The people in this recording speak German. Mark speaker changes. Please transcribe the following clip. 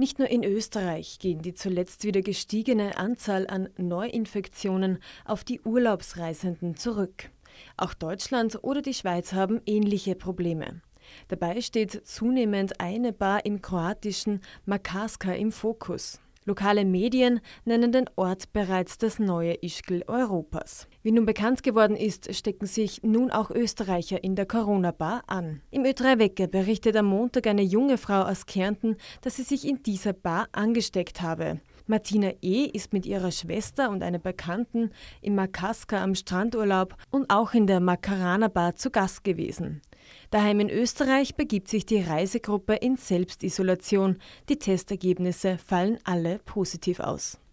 Speaker 1: Nicht nur in Österreich gehen die zuletzt wieder gestiegene Anzahl an Neuinfektionen auf die Urlaubsreisenden zurück. Auch Deutschland oder die Schweiz haben ähnliche Probleme. Dabei steht zunehmend eine Bar im kroatischen Makarska im Fokus. Lokale Medien nennen den Ort bereits das neue Ischgl Europas. Wie nun bekannt geworden ist, stecken sich nun auch Österreicher in der Corona-Bar an. Im Ö3 Wecker berichtet am Montag eine junge Frau aus Kärnten, dass sie sich in dieser Bar angesteckt habe. Martina E. ist mit ihrer Schwester und einer Bekannten im Makaska am Strandurlaub und auch in der Makarana Bar zu Gast gewesen. Daheim in Österreich begibt sich die Reisegruppe in Selbstisolation. Die Testergebnisse fallen alle positiv aus.